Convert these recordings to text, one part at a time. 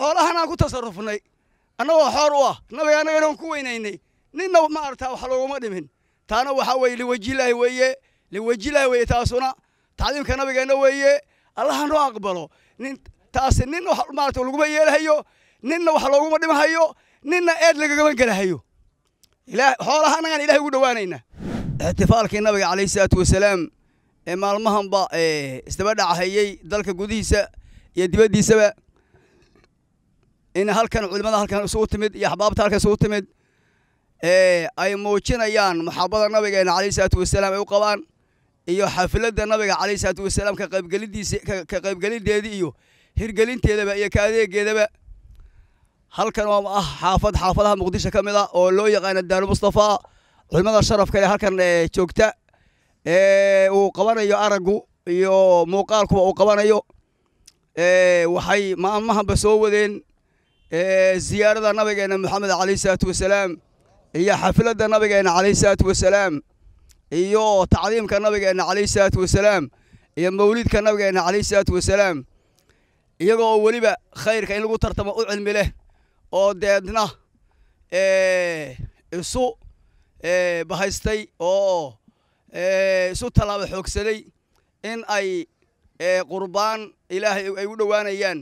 xoolahanaan ku tasarufnay annagoo xoor u ah nabiga annaganoon ku weynaynay ninna ma wax looguma dhimin taana waxaa weeye liwejilaahi weeye liwejilaahi weeye taasuna tacliimka nabigeenna weeye allaha noo aqbalo nin taasi ninna wax laguma yeelahayo ninna wax looguma dhimahayo ninna eed lagagama gelahayo xoolaha annagaan ilahay ugu dhowaanaynaa ixtifaalkii nabiga calayhi isalaatu wasalaam ee maalmahanba isdaba dhacahayey dalka gudihiisa iyo dibaddiisaba in halkan culimada halkan isugu timid iyo axbaabta halkan isugu timid ay muujinayaan maxaabada nabigeena caleyhi salaatu wasalaam ay u qabaan iyo xafladda nabiga caleyhi salaatu wasalaam ka qaybgelideedii iyo hirgelinteedaba iyo ka adeegeedaba halkan oo ah xaafad xaafadaha muqdisho ka mid a ah oo loo yaqaana daaru mustafaa culimada sharafka leh halkan joogta uu qabanayo araggu iyo muuqaalkuba uu qabanayo waxay maalmahanba soo wadeen ziyaarada nabigeena moxamed caleyh isalaatu wasalaam iyo xafladda nabigeena caleyh isalaatu wasalaam iyo tacdiimka nabigeenna caleyh isalaatu wasalaam iyo mawlidka nabigeenna caleyh isalaatu wasalaam iyagoo weliba khayrka in lagu tartamo u cilmi leh oo deedna isu bahaystay oo isu tallaaba xoogsaday in ay qurbaan ilaahay ay u dhowaanayaan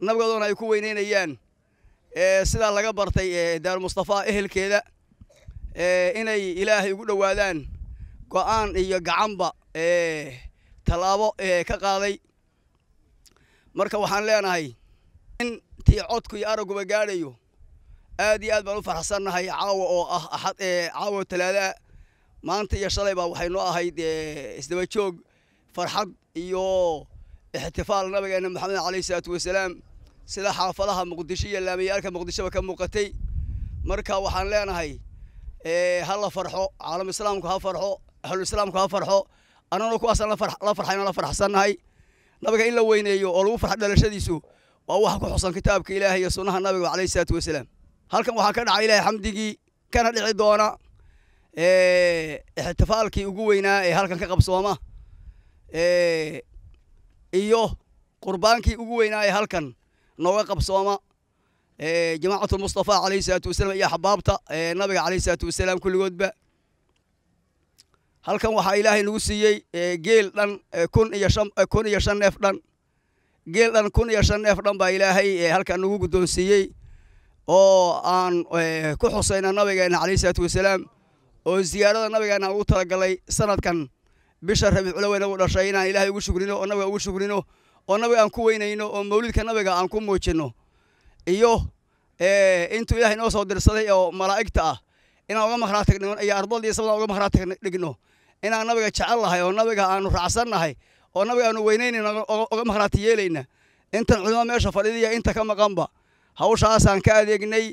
nabgadoona ay ku weynaynayaan sidaa laga bartay daarmustafa ehelkeeda inay ilaahay ugu dhowaadaan go'aan iyo gacanba tallaabo ka qaaday marka waxaan leenahay in tii codku iyo aragguba gaadhayo aad iyo aad baan u faraxsannahay caawa oo ah axad caawa talaadaa maanta iyo shalay baa waxay noo ahayd isdaba joog farxad iyo ixtifaal nabigeenna maxamed alayhi isalaatu wasalaam sida xaafadaha muqdisho iyo laamiyaalka muqdishoba ka muuqatay marka waxaan leenahay ha la farxo caalam islaamku ha farxo ahluislaamku ha farxo anana kuwaasa la farxayna la farxsannahay nabiga in la weyneeyo oo lagu farxo dhalashadiisu waa waxa ku xusan kitaabka ilaahay iyo sunnaha nabiga calayhi salaatu wasalaam halkan waxaa ka dhacay ilaahay xamdigii kana dhici doona ixtifaalkii ugu weynaa ee halkan ka qabsooma iyo qurbaankii ugu weynaa ee halkan nooga qabsooma eh, jamaacatu lmustafa calayhi salaatu wasalaam iyo axbaabta eh, nabiga calayhi salaatu wasalaam kulligoodba halkan waxaa ilaahay nagu siiyey eh, geel dhan kun iyo shan kun iyo shan neef dhan geel dhan kun iyo shan neef dhan baa ilaahay halkan nagu guddoonsiiyey oo aan ku xusayno nabigeenna calayhi salaatu wasalaam oo ziyaarada nabigeenna ugu talagalay sanadkan bisha rabiiculaweyna ugu dhashay inaan ilaahay ugu shukrino oo nabiga ugu shukrino oo nabiga aan ku weynayno oo mawlidka nabiga aan ku muujino iyo eh, intuu ilaahay noo soo dirsaday oo malaa'igta ah inaan uga maqnaa tagno iyo ardadii sabadaan uga maqnaa dhigno inaan nabiga jecel oo nabiga aanu raacsannahay oo nabiga aanu weynaynayna uga maqhraati yeelayna intan cudimo meesha fadhidiya inta ka maqanba hawshaasaan ka adeegnay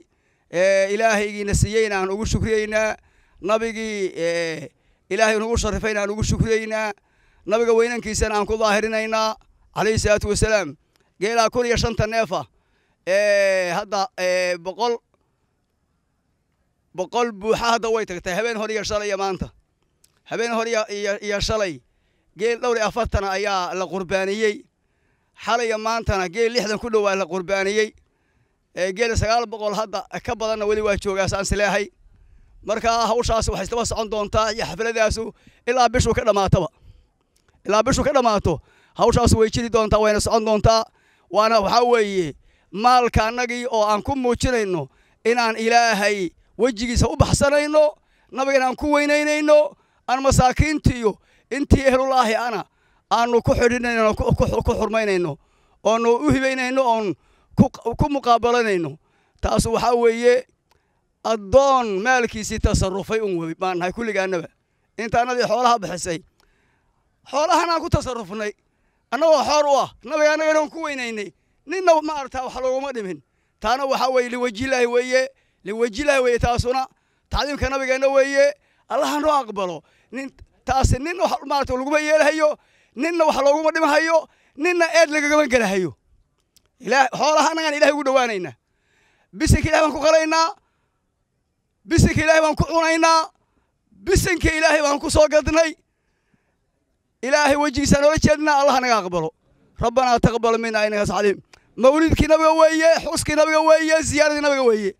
eh, ilaahaygiina siiyeyna aan ugu shukriyeynaa nabigii eh, ilaahay nugu sharifayna aan ugu shukriyeynaa nabiga weynankiisana aan ku daahirinaynaa calayhi salaatu wasalaam geelaa kun iyo shanta neefa hadda boqol boqol buuxa hadda way tagtay habeen hor iyo shalay iyo maanta habeen hor iyo shalay geel dhowr iyo afartana ayaa la qurbaaniyey xalaya maantana geel lixdan ku dhowaa la qurbaaniyey geel sagaal boqol hadda ka badanna weli waa joogaasaan sileehay markaa hawshaas waxay islaba socon doontaa iyo xafladaasu ilaa bishuu ka dhamaataba ilaa bishuu ka dhammaato hawshaas way jiri doontaa wayna socon doontaa waana waxaa weeye maalka annagii oo aan ku muujinayno inaan ilaahay wejigiisa u baxsanayno nabigan aan ku weynaynayno aan masaakiintiiyo intii ehlulaahi ana aanu ku xidhinayno ku xurmaynayno oonu u hibaynayno oon ku muqaabalanayno taas waxaa weeye addoon maalkiisii tasarufay un wey baan nahay kulligaannaba inta annadii xoolaha bixisay xoolahanaan ku tasarufnay annagoo xoor u ah nabiga annaga inaan ku weynaynay ninna ma wax looguma dhimin taana waxaa weeye liwejilaahi weeye liwejilaahi weeye taasuna tacliimka nabigeenna weeye allaha noo aqbalo nin taasi ninna wax laguma yeelahayo ninna wax looguma dhimahayo ninna eed lagagama gelahayo xoolaha annagaan ilahay ugu dhowaanaynaa bisinka ilahay baan ku qalaynaa bisinka ilahay baan ku cunaynaa bisinka ilaahay baan ku soo gadnay ilaahay wejigiisaan ola jeednaa allah naga aqbalo rabbanaa taqbal mina inakas caliim mawlidkii nabiga weeye xuskii nabiga weeye ziyaaradii nabiga weeye